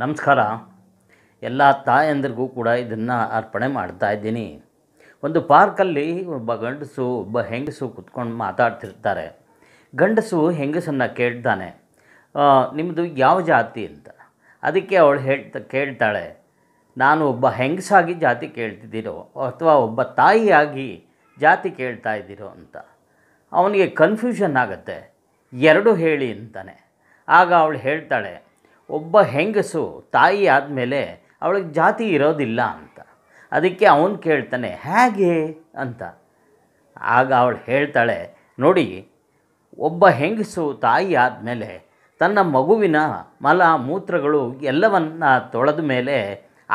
ನಮಸ್ಕಾರ ಎಲ್ಲ ತಾಯಂದ್ರಿಗೂ ಕೂಡ ಇದನ್ನು ಅರ್ಪಣೆ ಮಾಡ್ತಾ ಇದ್ದೀನಿ ಒಂದು ಪಾರ್ಕಲ್ಲಿ ಒಬ್ಬ ಗಂಡಸು ಒಬ್ಬ ಹೆಂಗಸು ಕುತ್ಕೊಂಡು ಮಾತಾಡ್ತಿರ್ತಾರೆ ಗಂಡಸು ಹೆಂಗಸನ್ನು ಕೇಳ್ತಾನೆ ನಿಮ್ಮದು ಯಾವ ಜಾತಿ ಅಂತ ಅದಕ್ಕೆ ಅವಳು ಹೇಳ್ತಾ ಕೇಳ್ತಾಳೆ ನಾನು ಒಬ್ಬ ಹೆಂಗಸಾಗಿ ಜಾತಿ ಕೇಳ್ತಿದ್ದೀರೋ ಅಥವಾ ಒಬ್ಬ ತಾಯಿಯಾಗಿ ಜಾತಿ ಕೇಳ್ತಾ ಇದ್ದೀರೋ ಅಂತ ಅವನಿಗೆ ಕನ್ಫ್ಯೂಷನ್ ಆಗುತ್ತೆ ಎರಡು ಹೇಳಿ ಅಂತಾನೆ ಆಗ ಅವಳು ಹೇಳ್ತಾಳೆ ಒಬ್ಬ ಹೆಂಗಸು ತಾಯಿ ಆದಮೇಲೆ ಅವಳಿಗೆ ಜಾತಿ ಇರೋದಿಲ್ಲ ಅಂತ ಅದಕ್ಕೆ ಅವನು ಕೇಳ್ತಾನೆ ಹೇಗೆ ಅಂತ ಆಗ ಅವಳು ಹೇಳ್ತಾಳೆ ನೋಡಿ ಒಬ್ಬ ಹೆಂಗಸು ತಾಯಿ ಆದಮೇಲೆ ತನ್ನ ಮಗುವಿನ ಮಲ ಮೂತ್ರಗಳು ಎಲ್ಲವನ್ನ ತೊಳೆದ ಮೇಲೆ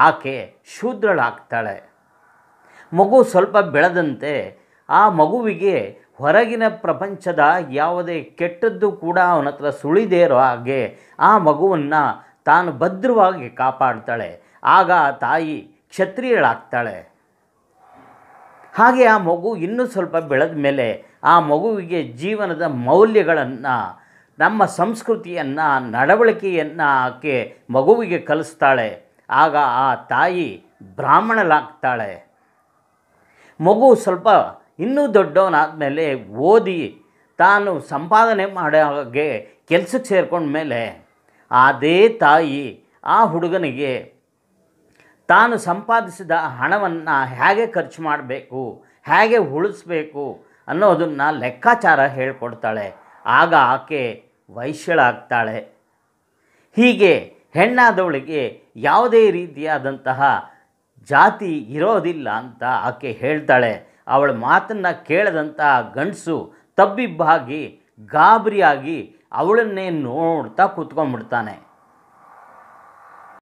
ಆಕೆ ಶೂದ್ರಳಾಗ್ತಾಳೆ ಮಗು ಸ್ವಲ್ಪ ಬೆಳೆದಂತೆ ಆ ಮಗುವಿಗೆ ಹೊರಗಿನ ಪ್ರಪಂಚದ ಯಾವುದೇ ಕೆಟ್ಟದ್ದು ಕೂಡ ಅವನ ಹತ್ರ ಸುಳಿದೇ ಇರೋ ಹಾಗೆ ಆ ಮಗುವನ್ನು ತಾನು ಭದ್ರವಾಗಿ ಕಾಪಾಡ್ತಾಳೆ ಆಗ ಆ ತಾಯಿ ಕ್ಷತ್ರಿಯಳಾಗ್ತಾಳೆ ಹಾಗೆ ಆ ಮಗು ಇನ್ನೂ ಸ್ವಲ್ಪ ಬೆಳೆದ ಮೇಲೆ ಆ ಮಗುವಿಗೆ ಜೀವನದ ಮೌಲ್ಯಗಳನ್ನು ನಮ್ಮ ಸಂಸ್ಕೃತಿಯನ್ನು ನಡವಳಿಕೆಯನ್ನು ಆಕೆ ಮಗುವಿಗೆ ಕಲಿಸ್ತಾಳೆ ಆಗ ಆ ತಾಯಿ ಬ್ರಾಹ್ಮಣಳಾಗ್ತಾಳೆ ಮಗು ಸ್ವಲ್ಪ ಇನ್ನೂ ದೊಡ್ಡವನಾದ ಮೇಲೆ ಓದಿ ತಾನು ಸಂಪಾದನೆ ಮಾಡೋಗೆ ಕೆಲಸಕ್ಕೆ ಸೇರ್ಕೊಂಡ ಮೇಲೆ ಅದೇ ತಾಯಿ ಆ ಹುಡುಗನಿಗೆ ತಾನು ಸಂಪಾದಿಸಿದ ಹಣವನ್ನು ಹೇಗೆ ಖರ್ಚು ಮಾಡಬೇಕು ಹೇಗೆ ಉಳಿಸ್ಬೇಕು ಅನ್ನೋದನ್ನು ಲೆಕ್ಕಾಚಾರ ಹೇಳಿಕೊಡ್ತಾಳೆ ಆಗ ಆಕೆ ವೈಶ್ಯಳಾಗ್ತಾಳೆ ಹೀಗೆ ಹೆಣ್ಣಾದವಳಿಗೆ ಯಾವುದೇ ರೀತಿಯಾದಂತಹ ಜಾತಿ ಇರೋದಿಲ್ಲ ಅಂತ ಆಕೆ ಹೇಳ್ತಾಳೆ ಅವಳ ಮಾತನ್ನು ಕೇಳದಂಥ ಗಂಡಸು ತಬ್ಬಿಬ್ಬಾಗಿ ಗಾಬರಿಯಾಗಿ ಅವಳನ್ನೇ ನೋಡ್ತಾ ಕೂತ್ಕೊಂಡ್ಬಿಡ್ತಾನೆ